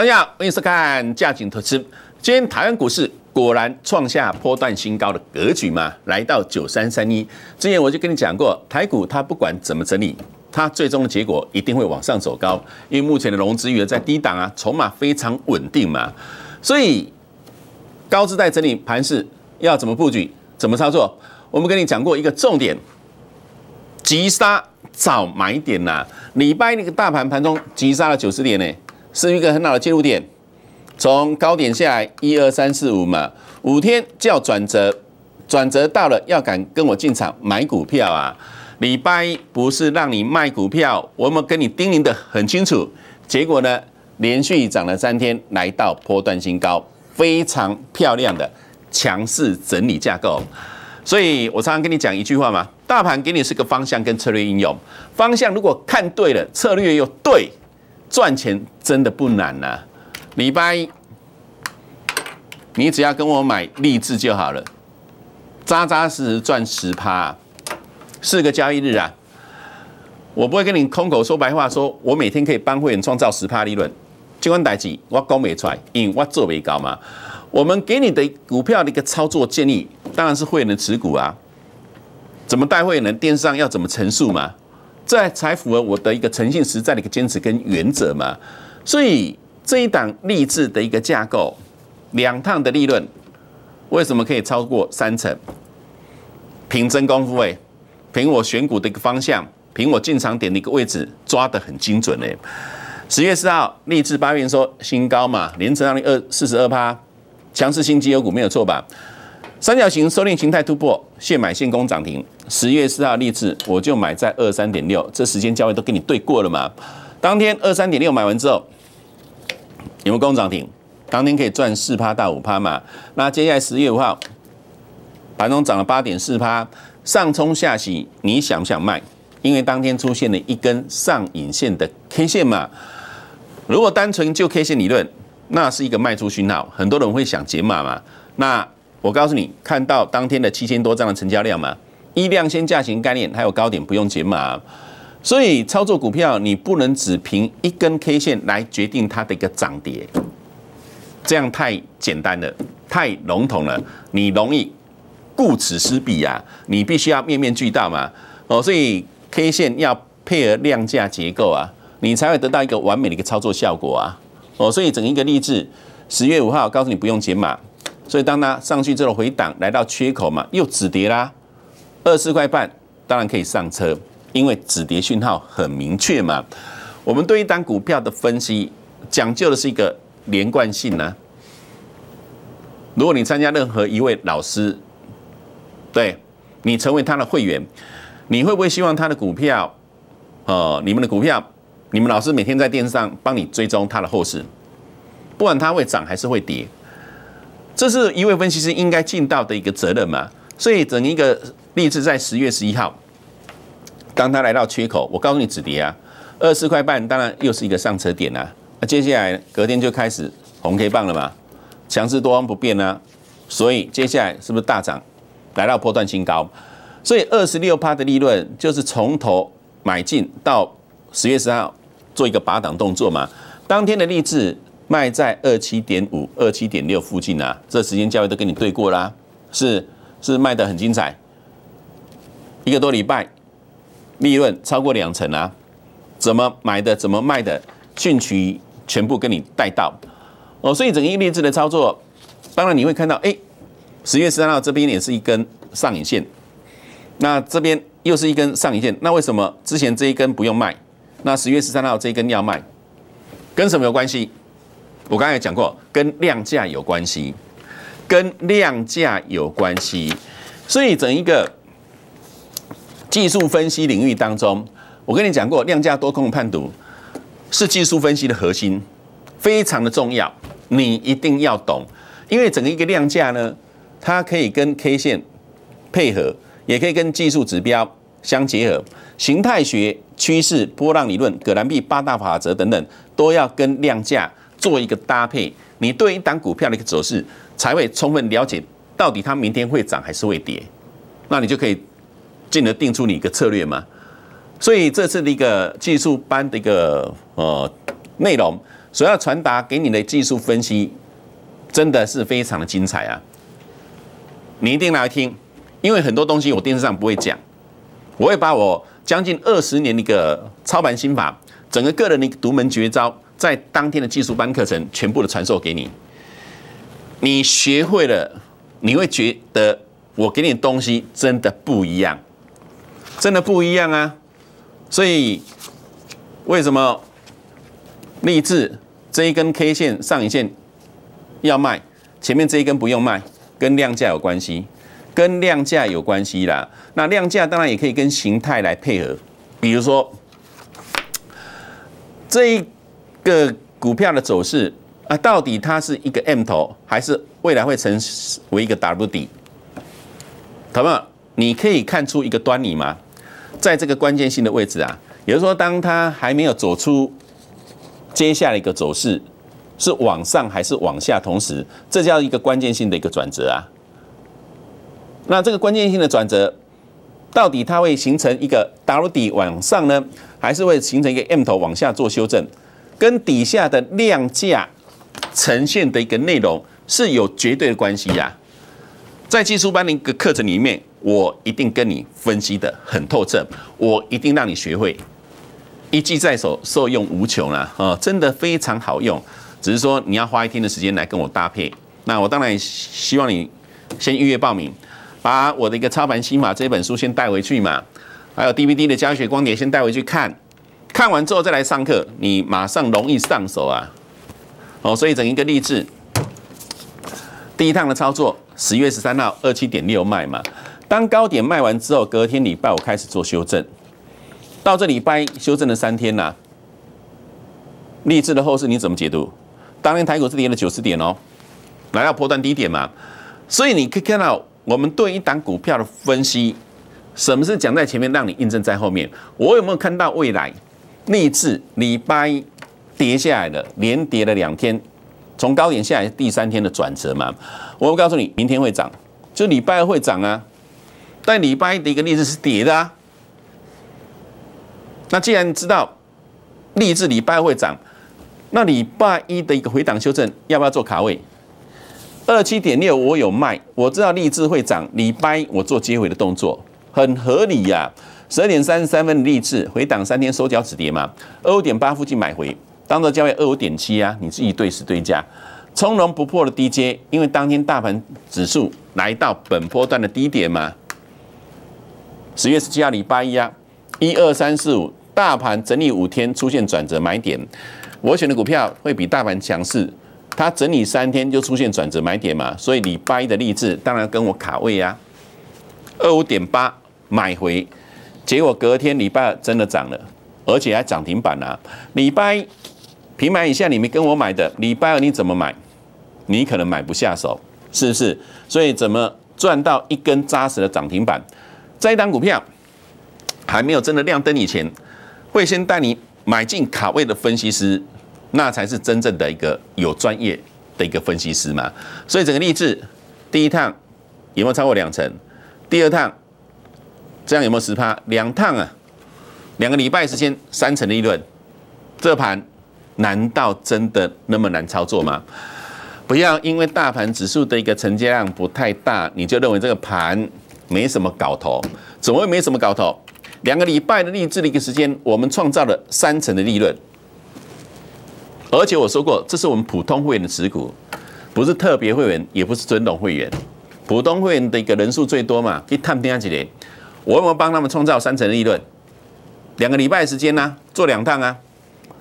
大家好，欢迎收看《价警投资》。今天台湾股市果然创下波段新高的格局嘛，来到九三三一。之前我就跟你讲过，台股它不管怎么整理，它最终的结果一定会往上走高，因为目前的融资余额在低档啊，筹码非常稳定嘛。所以高姿态整理盘势要怎么布局、怎么操作？我们跟你讲过一个重点：急杀找买点呐。礼拜那个大盘盘中急杀了九十点诶。是一个很好的切入点，从高点下来，一二三四五嘛，五天就要转折，转折到了，要敢跟我进场买股票啊！礼拜一不是让你卖股票，我们跟你叮咛的很清楚，结果呢，连续涨了三天，来到波段新高，非常漂亮的强势整理架构。所以我常常跟你讲一句话嘛，大盘给你是个方向跟策略应用，方向如果看对了，策略又对。赚钱真的不难呐，礼拜一你只要跟我买励志就好了，扎扎实实赚十趴，四个交易日啊，我不会跟你空口说白话，说我每天可以帮会员创造十趴利润。请问代子，我讲没出来？因我做没高嘛？我们给你的股票的一个操作建议，当然是会员的持股啊，怎么带会员呢？电商要怎么陈述嘛？这才符合我的一个诚信实在的一个坚持跟原则嘛，所以这一档励志的一个架构，两趟的利润为什么可以超过三成？凭真功夫哎，凭我选股的一个方向，凭我进场点的一个位置抓得很精准哎。十月四号励志八元收新高嘛，连成二零二四十二趴，强势新基油股没有错吧？三角形收敛形态突破，限买限攻涨停。十月四号立志，我就买在二三点六，这时间价位都跟你对过了嘛。当天二三点六买完之后，有有攻涨停？当天可以赚四趴到五趴嘛？那接下来十月五号，盘中涨了八点四趴，上冲下洗，你想不想卖？因为当天出现了一根上影线的 K 线嘛。如果单纯就 K 线理论，那是一个卖出讯号，很多人会想解码嘛。那我告诉你，看到当天的七千多张的成交量吗？一量先价型概念，还有高点不用解码，所以操作股票你不能只凭一根 K 线来决定它的一个涨跌，这样太简单了，太笼统了，你容易顾此失彼呀。你必须要面面俱到嘛。哦，所以 K 线要配合量价结构啊，你才会得到一个完美的一个操作效果啊。哦，所以整一个例子，十月五号，告诉你不用解码。所以，当他上去之后回档，来到缺口嘛，又止跌啦，二十块半，当然可以上车，因为止跌讯号很明确嘛。我们对一单股票的分析，讲究的是一个连贯性呢。如果你参加任何一位老师，对你成为他的会员，你会不会希望他的股票，呃，你们的股票，你们老师每天在电视上帮你追踪他的后市，不管它会涨还是会跌？这是一位分析师应该尽到的一个责任嘛？所以整一个励志在十月十一号，当他来到缺口，我告诉你止跌啊，二十块半当然又是一个上车点啊。那接下来隔天就开始红 K 棒了嘛，强势多方不变啊，所以接下来是不是大涨来到破断新高？所以二十六趴的利润就是从头买进到十月十号做一个拔档动作嘛，当天的励志。卖在二七点五、二七点六附近啊，这时间价位都跟你对过啦，是是卖的很精彩，一个多礼拜利润超过两成啊，怎么买的，怎么卖的，进去全部跟你带到哦，所以整一逆市的操作，当然你会看到，哎，十月十三号这边也是一根上影线，那这边又是一根上影线，那为什么之前这一根不用卖，那十月十三号这一根要卖，跟什么有关系？我刚才讲过，跟量价有关系，跟量价有关系，所以整一个技术分析领域当中，我跟你讲过，量价多空判读是技术分析的核心，非常的重要，你一定要懂。因为整一个量价呢，它可以跟 K 线配合，也可以跟技术指标相结合，形态学、趋势、波浪理论、葛兰碧八大法则等等，都要跟量价。做一个搭配，你对一档股票的一个走势才会充分了解，到底它明天会涨还是会跌，那你就可以进而定出你一个策略嘛。所以这次的一个技术班的一个呃内容，所要传达给你的技术分析，真的是非常的精彩啊！你一定来听，因为很多东西我电视上不会讲，我会把我将近二十年的一个操盘心法，整个个人的一独门绝招。在当天的技术班课程全部的传授给你，你学会了，你会觉得我给你的东西真的不一样，真的不一样啊！所以为什么励志这一根 K 线上影线要卖，前面这一根不用卖，跟量价有关系，跟量价有关系啦。那量价当然也可以跟形态来配合，比如说这一。个股票的走势啊，到底它是一个 M 头，还是未来会成为一个 W 底？好不好？你可以看出一个端倪吗？在这个关键性的位置啊，也就是说，当它还没有走出接下来一个走势是往上还是往下，同时这叫一个关键性的一个转折啊。那这个关键性的转折，到底它会形成一个 W 底往上呢，还是会形成一个 M 头往下做修正？跟底下的量价呈现的一个内容是有绝对的关系呀。在技术班的一个课程里面，我一定跟你分析的很透彻，我一定让你学会。一技在手，受用无穷啦，啊，真的非常好用。只是说你要花一天的时间来跟我搭配。那我当然希望你先预约报名，把我的一个操盘心法这本书先带回去嘛，还有 DVD 的教学光碟先带回去看。看完之后再来上课，你马上容易上手啊！哦，所以整一个励志，第一趟的操作，十月十三号二七点六卖嘛。当高点卖完之后，隔天礼拜我开始做修正，到这礼拜修正了三天呐。励志的后市你怎么解读？当天台股是跌了九十点哦，来到波段低点嘛。所以你可以看到，我们对一档股票的分析，什么是讲在前面，让你印证在后面。我有没有看到未来？立志礼拜一跌下来了，连跌了两天，从高点下来第三天的转折嘛，我告诉你，明天会涨，就礼拜会涨啊。但礼拜一的一个例子是跌的啊。那既然知道立志礼拜会涨，那礼拜一的一个回档修正要不要做卡位？二七点六我有卖，我知道励志会涨，礼拜我做接回的动作，很合理呀。十二点三十三分的励志回档三天收脚止跌嘛，二五点八附近买回，当做价位二五点七啊，你自己对时对价，从容不迫的 DJ，因为当天大盘指数来到本波段的低点嘛。十月十七号礼拜一啊，一二三四五，大盘整理五天出现转折买点，我选的股票会比大盘强势，它整理三天就出现转折买点嘛，所以礼拜一的励志当然跟我卡位呀，二五点八买回。结果隔天礼拜二真的涨了，而且还涨停板啊！礼拜平板以下，你们跟我买的礼拜二你怎么买？你可能买不下手，是不是？所以怎么赚到一根扎实的涨停板？一当股票还没有真的亮灯以前，会先带你买进卡位的分析师，那才是真正的一个有专业的一个分析师嘛。所以整个励志第一趟有没有超过两成？第二趟？这样有没有十趴两趟啊？两个礼拜时间，三成的利润，这盘难道真的那么难操作吗？不要因为大盘指数的一个成交量不太大，你就认为这个盘没什么搞头，怎么会没什么搞头？两个礼拜的励志的一个时间，我们创造了三成的利润，而且我说过，这是我们普通会员的持股，不是特别会员，也不是尊荣会员，普通会员的一个人数最多嘛，可以探听下几来。我有没有帮他们创造三成利润？两个礼拜时间呢，做两趟啊。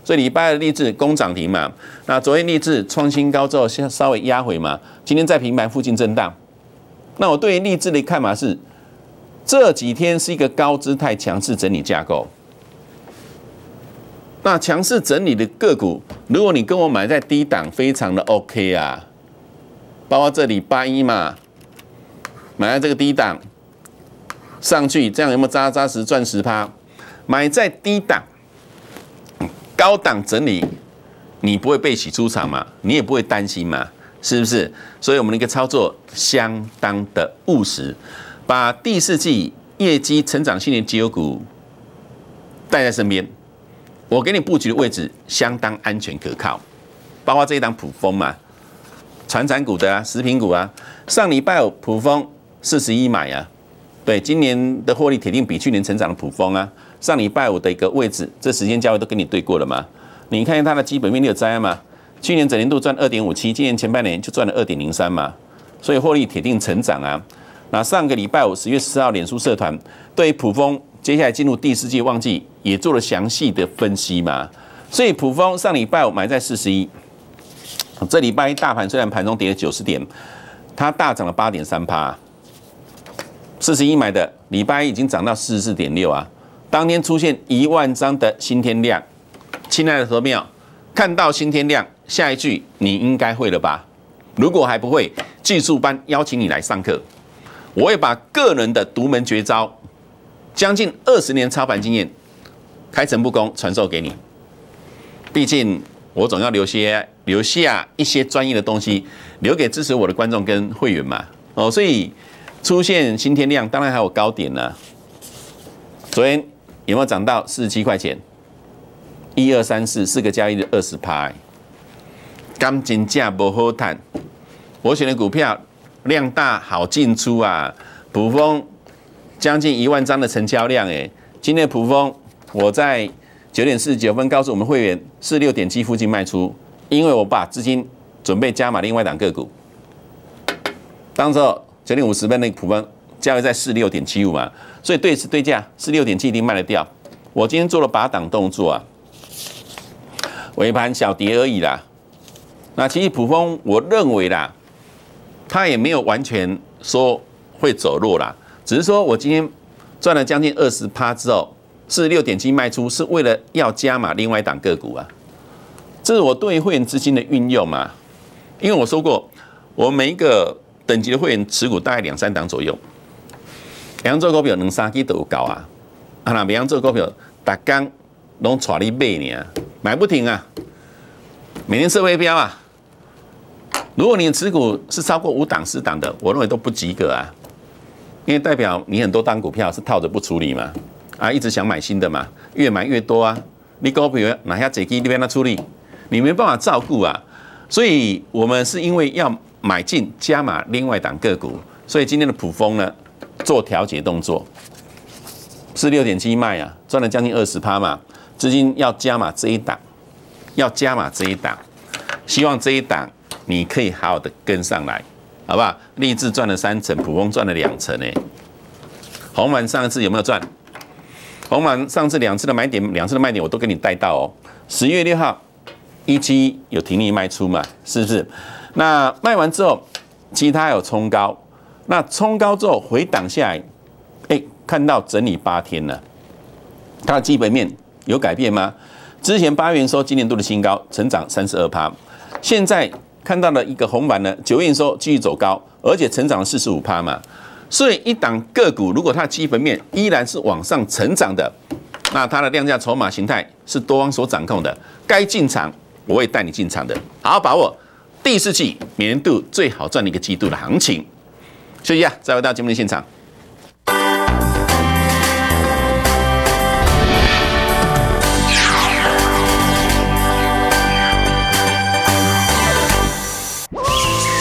所以礼拜二利志攻涨停嘛，那昨天利志创新高之后，先稍微压回嘛。今天在平盘附近震荡。那我对励志的看法是，这几天是一个高姿态强势整理架构。那强势整理的个股，如果你跟我买在低档，非常的 OK 啊。包括这里八一嘛，买在这个低档。上去这样有没有扎扎实赚十趴？买在低档、高档整理，你不会被洗出场嘛？你也不会担心嘛？是不是？所以我们的一个操作相当的务实，把第四季业绩成长性的绩优股带在身边。我给你布局的位置相当安全可靠，包括这一档普丰嘛，船产股的啊，食品股啊，上礼拜普丰四十一买啊。对，今年的获利铁定比去年成长的普丰啊，上礼拜五的一个位置，这时间价位都跟你对过了嘛？你看它的基本面你有摘吗？去年整年度赚二点五七，今年前半年就赚了二点零三嘛，所以获利铁定成长啊。那上个礼拜五，十月四号，脸书社团对普丰接下来进入第四季旺季也做了详细的分析嘛，所以普丰上礼拜五买在四十一，这礼拜一大盘虽然盘中跌了九十点，它大涨了八点三八。四十一买的，礼拜一已经涨到四十四点六啊！当天出现一万张的新天量。亲爱的何妙，看到新天量，下一句你应该会了吧？如果还不会，技术班邀请你来上课，我会把个人的独门绝招，将近二十年操盘经验，开诚布公传授给你。毕竟我总要留些、留下一些专业的东西，留给支持我的观众跟会员嘛。哦，所以。出现新天量，当然还有高点呢。昨天有没有涨到四十七块钱？一二三四四个交易日二十拍。刚筋价不好谈。我选的股票量大好进出啊。普丰将近一万张的成交量哎，今天的普丰我在九点四十九分告诉我们会员四六点七附近卖出，因为我把资金准备加码另外两个股，当时候。九点五十分那个普方价位在四六点七五嘛，所以对此对价四六点七一定卖得掉。我今天做了拔档动作啊，尾盘小跌而已啦。那其实普丰我认为啦，它也没有完全说会走弱啦，只是说我今天赚了将近二十趴之后，四六点七卖出是为了要加码另外一档个股啊。这是我对于会员资金的运用嘛，因为我说过我每一个。等级的会员持股大概两三档左右，扬州做股票两三级都高啊！啊那扬州做股票，大工拢赚你半年，买不停啊！每年设微标啊！如果你的持股是超过五档、四档的，我认为都不及格啊！因为代表你很多单股票是套着不处理嘛，啊，一直想买新的嘛，越买越多啊！你股票买下几级，你帮他处理，你没办法照顾啊！所以我们是因为要。买进加码另外一档个股，所以今天的普丰呢做调节动作，是六点七卖啊，赚了将近二十趴嘛。资金要加码这一档，要加码这一档，希望这一档你可以好好的跟上来，好不好？立志赚了三成，普丰赚了两成诶。红满上次有没有赚？红满上次两次的买点，两次的卖点我都给你带到哦。十月六号一期有停利卖出嘛，是不是？那卖完之后，其他有冲高，那冲高之后回档下来，哎，看到整理八天了。它的基本面有改变吗？之前八元收今年度的新高，成长三十二趴，现在看到了一个红板呢，九元收继续走高，而且成长了四十五趴嘛。所以一档个股如果它的基本面依然是往上成长的，那它的量价筹码形态是多方所掌控的，该进场我会带你进场的，好把握。第四季年度最好赚的一个季度的行情，所以啊，再回到节目的现场。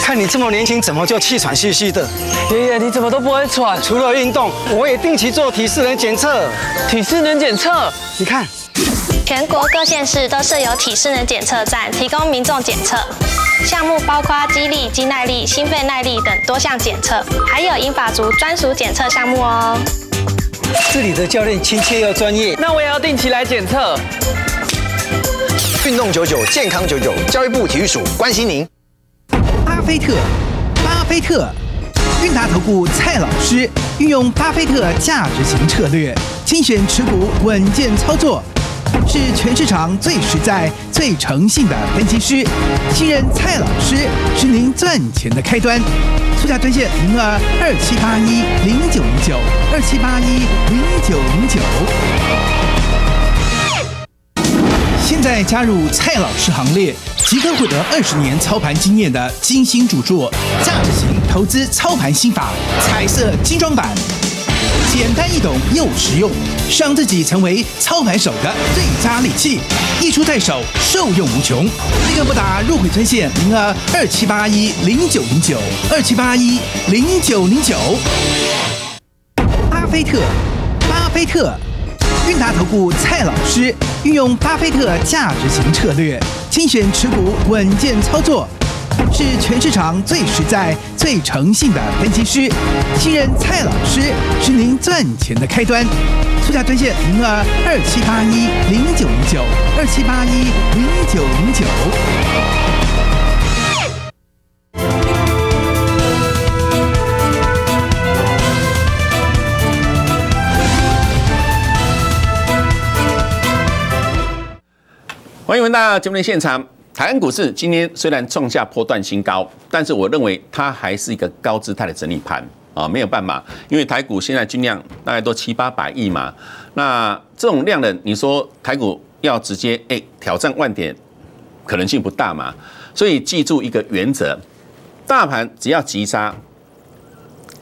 看你这么年轻，怎么就气喘吁吁的？爷爷，你怎么都不会喘？除了运动，我也定期做体适能检测。体适能检测，你看。全国各县市都设有体适能检测站，提供民众检测。项目包括肌力、肌耐力、心肺耐力等多项检测，还有英法族专属检测项目哦。这里的教练亲切又专业，那我也要定期来检测。运动九九，健康九九，教育部体育署关心您。巴菲特，巴菲特，韵达投顾蔡老师运用巴菲特价值型策略，精选持股，稳健操作。是全市场最实在、最诚信的分析师，信任蔡老师是您赚钱的开端。速下推荐，名额二七八一零九零九二七八一零九零九。现在加入蔡老师行列，即可获得二十年操盘经验的精心主作《价值型投资操盘心法》彩色精装版。简单易懂又实用，让自己成为操盘手的最佳利器，一出在手，受用无穷。立刻拨打入会专线零二二七八一零九零九二七八一零九零九。巴菲特，巴菲特，韵达投顾蔡老师运用巴菲特价值型策略，精选持股，稳健操作。是全市场最实在、最诚信的分析师，新人蔡老师是您赚钱的开端。速价推荐，名额二七八一零九零九二七八一零九零九。欢迎回到节目的现场。台湾股市今天虽然创下波段新高，但是我认为它还是一个高姿态的整理盘啊，没有办法，因为台股现在均量大概都七八百亿嘛，那这种量的，你说台股要直接诶挑战万点，可能性不大嘛。所以记住一个原则，大盘只要急杀，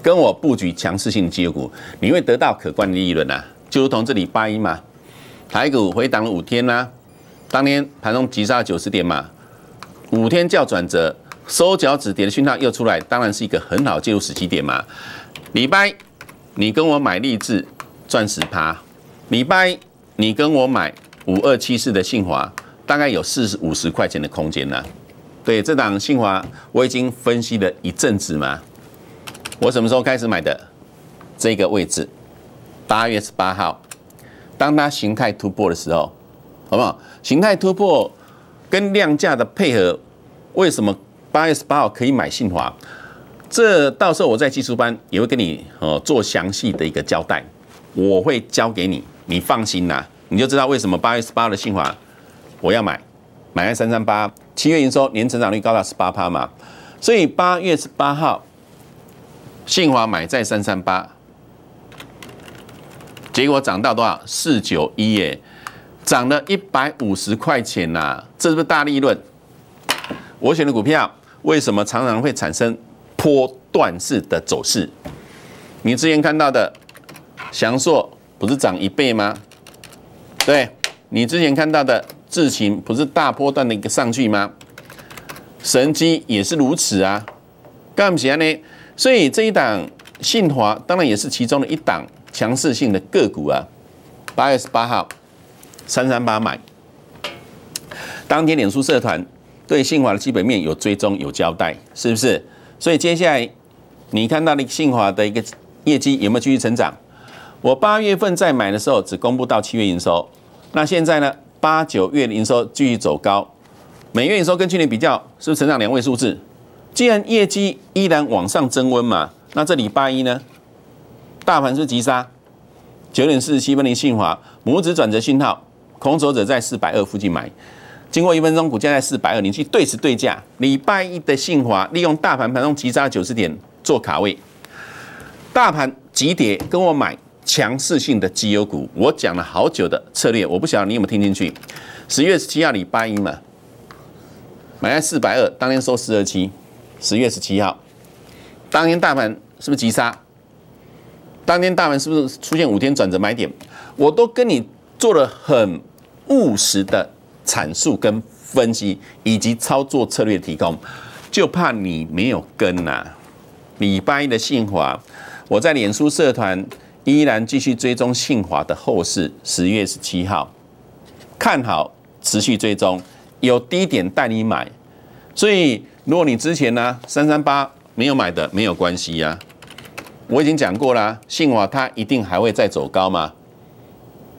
跟我布局强势性的机会股，你会得到可观的利润啊，就如同这里八一嘛，台股回档了五天啦。当天盘中急杀九十点嘛，五天叫转折，收脚止点的讯号又出来，当然是一个很好介入时机点嘛。礼拜你跟我买励志赚十趴，礼拜你跟我买五二七四的信华，大概有四十五十块钱的空间呢。对这档信华，我已经分析了一阵子嘛，我什么时候开始买的？这个位置八月十八号，当它形态突破的时候。好不好？形态突破跟量价的配合，为什么八月十八号可以买信华？这到时候我在技术班也会跟你呃做详细的一个交代，我会交给你，你放心啦，你就知道为什么八月十八的信华我要买，买在三三八，七月营收年成长率高达十八趴嘛，所以八月十八号信华买在三三八，结果涨到多少？四九一耶。涨了一百五十块钱呐，这是不是大利润？我选的股票为什么常常会产生波段式的走势？你之前看到的祥硕不是涨一倍吗？对你之前看到的智勤不是大波段的一个上去吗？神机也是如此啊，干嘛写呢？所以这一档信华当然也是其中的一档强势性的个股啊，八月十八号。三三八买，当天脸书社团对信华的基本面有追踪有交代，是不是？所以接下来你看到的信华的一个业绩有没有继续成长？我八月份在买的时候只公布到七月营收，那现在呢？八九月营收继续走高，每月营收跟去年比较，是不是成长两位数字？既然业绩依然往上增温嘛，那这里八一呢？大盘是急杀，九点四十七分零信华，拇指转折信号。空手者在四百二附近买，经过一分钟，股价在四百二，你去对时对价。礼拜一的信华，利用大盘盘中急杀九十点做卡位，大盘急跌，跟我买强势性的绩优股。我讲了好久的策略，我不晓得你有没有听进去。十月十七号礼拜一嘛，买在四百二，当天收四二七。十月十七号，当天大盘是不是急杀？当天大盘是不是出现五天转折买点？我都跟你做了很。务实的阐述跟分析，以及操作策略提供，就怕你没有跟啊。礼拜一的信华，我在脸书社团依然继续追踪信华的后市。十月十七号看好，持续追踪，有低点带你买。所以，如果你之前呢三三八没有买的，没有关系呀。我已经讲过啦，信华它一定还会再走高嘛，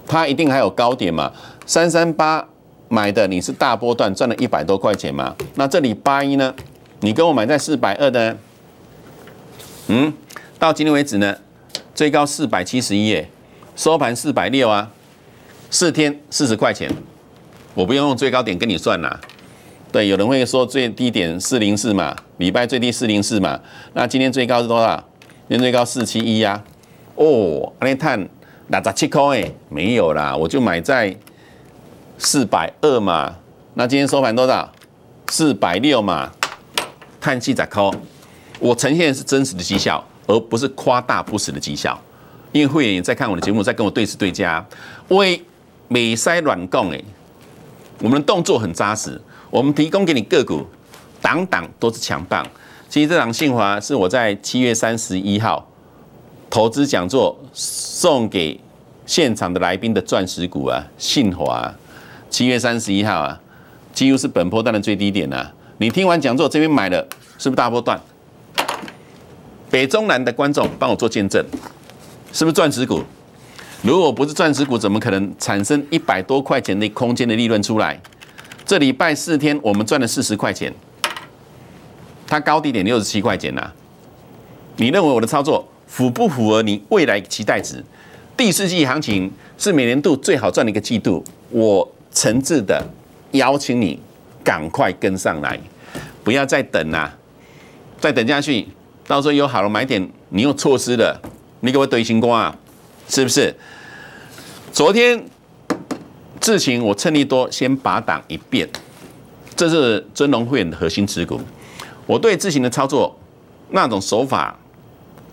它一定还有高点嘛。三三八买的，你是大波段赚了一百多块钱嘛？那这里八一呢？你跟我买在四百二的，嗯，到今天为止呢，最高四百七十一收盘四百六啊，四天四十块钱，我不用用最高点跟你算啦。对，有人会说最低点四零四嘛，礼拜最低四零四嘛，那今天最高是多少？今天最高四七一呀。哦，阿莲探哪吒七块哎，没有啦，我就买在。四百二嘛，那今天收盘多少？四百六嘛，叹气咋扣。我呈现是真实的绩效，而不是夸大不实的绩效。因为会员在看我的节目，在跟我对质对家，为美塞软供哎，我们的动作很扎实，我们提供给你个股，档档都是强棒。其实这档信华是我在七月三十一号投资讲座送给现场的来宾的钻石股啊，信华。七月三十一号啊，几乎是本波段的最低点呐。你听完讲座这边买了，是不是大波段？北中南的观众帮我做见证，是不是钻石股？如果不是钻石股，怎么可能产生一百多块钱的空间的利润出来？这礼拜四天我们赚了四十块钱，它高低点六十七块钱呐。你认为我的操作符不符合你未来期待值？第四季行情是每年度最好赚的一个季度，我。诚挚的邀请你赶快跟上来，不要再等啦！再等下去，到时候有好的买点，你又错失了，你给我怼心光啊！是不是？昨天智行我趁利多先把挡一遍，这是尊龙会员的核心持股。我对智行的操作那种手法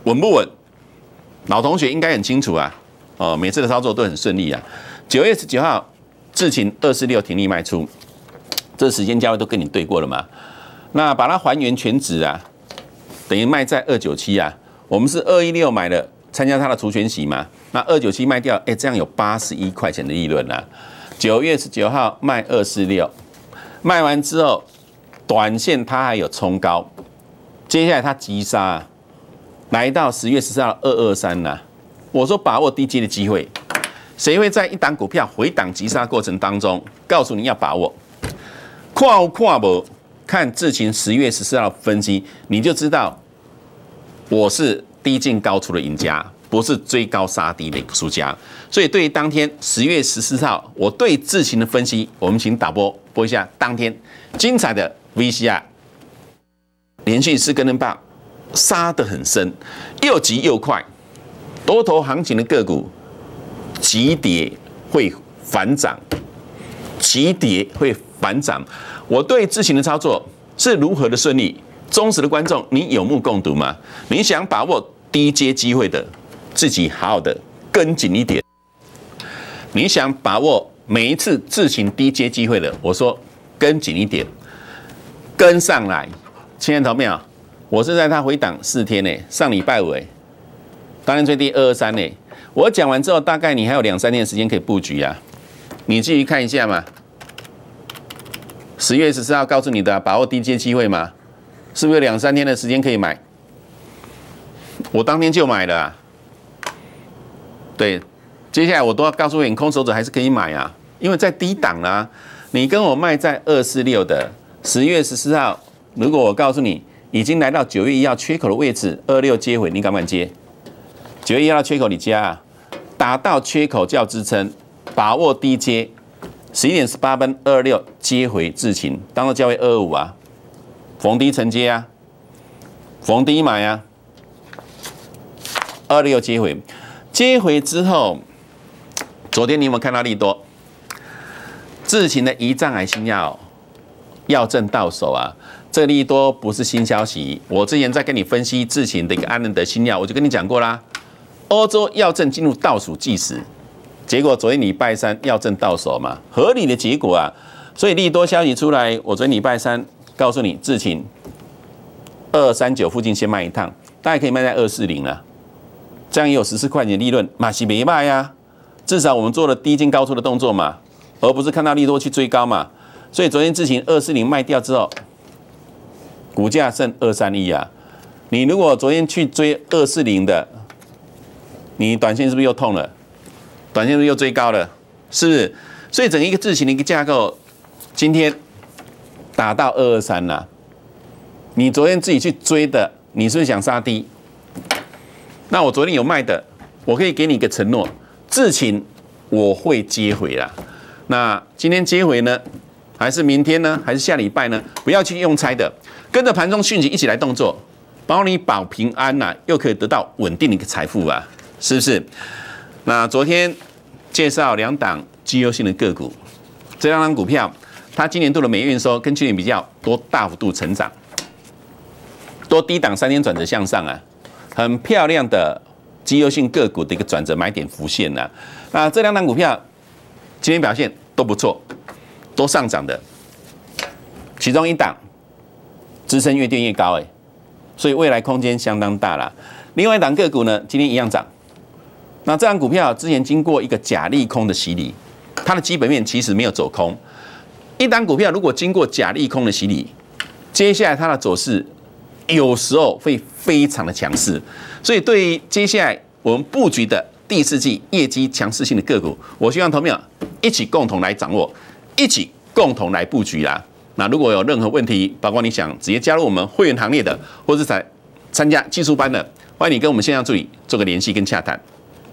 稳不稳？老同学应该很清楚啊！哦，每次的操作都很顺利啊。九月十九号。至情二四六停利卖出，这时间价位都跟你对过了嘛？那把它还原全值啊，等于卖在二九七啊。我们是二一六买的，参加它的除权洗嘛。那二九七卖掉，哎，这样有八十一块钱的利润啊。九月十九号卖二四六，卖完之后，短线它还有冲高，接下来它急杀，来到十月十四号二二三呐。我说把握低阶的机会。谁会在一档股票回档急杀过程当中告诉你要把握？看我，看我，看智勤十月十四号分析，你就知道我是低进高出的赢家，不是追高杀低的输家。所以对于当天十月十四号我对智勤的分析，我们请导播播一下当天精彩的 VCR，连续四根棒杀得很深，又急又快，多头行情的个股。急跌会反涨，急跌会反涨。我对自行的操作是如何的顺利？忠实的观众，你有目共睹吗？你想把握低阶机会的，自己好好的跟紧一点。你想把握每一次自行低阶机会的，我说跟紧一点，跟上来，亲爱的朋友我是在它回档四天内，上礼拜五，当然最低二二三呢。我讲完之后，大概你还有两三天的时间可以布局啊，你继续看一下嘛。十月十四号告诉你的，把握低阶机会嘛，是不是有两三天的时间可以买？我当天就买了。对，接下来我都要告诉你，空手者还是可以买啊，因为在低档啊，你跟我卖在二四六的十月十四号，如果我告诉你已经来到九月一号缺口的位置，二六接回，你敢不敢接？九月一号缺口你加啊？达到缺口叫支撑，把握低阶，十一点十八分二六接回至勤，当日价位二五啊，逢低承接啊，逢低买啊，二六接回，接回之后，昨天你有没有看到利多？智勤的一脏癌新药药证到手啊，这利多不是新消息，我之前在跟你分析智勤的一个安能的新药，我就跟你讲过啦。欧洲药证进入倒数计时，结果昨天礼拜三药证到手嘛，合理的结果啊。所以利多消息出来，我昨天礼拜三告诉你，智勤二三九附近先卖一趟，大概可以卖在二四零了，这样也有十四块钱利润，还是没卖呀。至少我们做了低进高出的动作嘛，而不是看到利多去追高嘛。所以昨天智勤二四零卖掉之后，股价剩二三一啊。你如果昨天去追二四零的。你短线是不是又痛了？短线是不是又追高了？是不是？所以整一个字形的一个架构，今天打到二二三啦。你昨天自己去追的，你是不是想杀低？那我昨天有卖的，我可以给你一个承诺，字形我会接回啦。那今天接回呢？还是明天呢？还是下礼拜呢？不要去用猜的，跟着盘中讯息一起来动作，保你保平安啦，又可以得到稳定的一个财富啊。是不是？那昨天介绍两档绩优性的个股，这两档股票，它今年度的每月营收跟去年比较，多大幅度成长，多低档三天转折向上啊，很漂亮的绩优性个股的一个转折买点浮现了。那这两档股票今天表现都不错，都上涨的，其中一档支撑越垫越高哎，所以未来空间相当大了。另外一档个股呢，今天一样涨。那这张股票之前经过一个假利空的洗礼，它的基本面其实没有走空。一单股票如果经过假利空的洗礼，接下来它的走势有时候会非常的强势。所以，对于接下来我们布局的第四季业绩强势性的个股，我希望朋友一起共同来掌握，一起共同来布局啦。那如果有任何问题，包括你想直接加入我们会员行列的，或是想参加技术班的，欢迎你跟我们线上助理做个联系跟洽谈。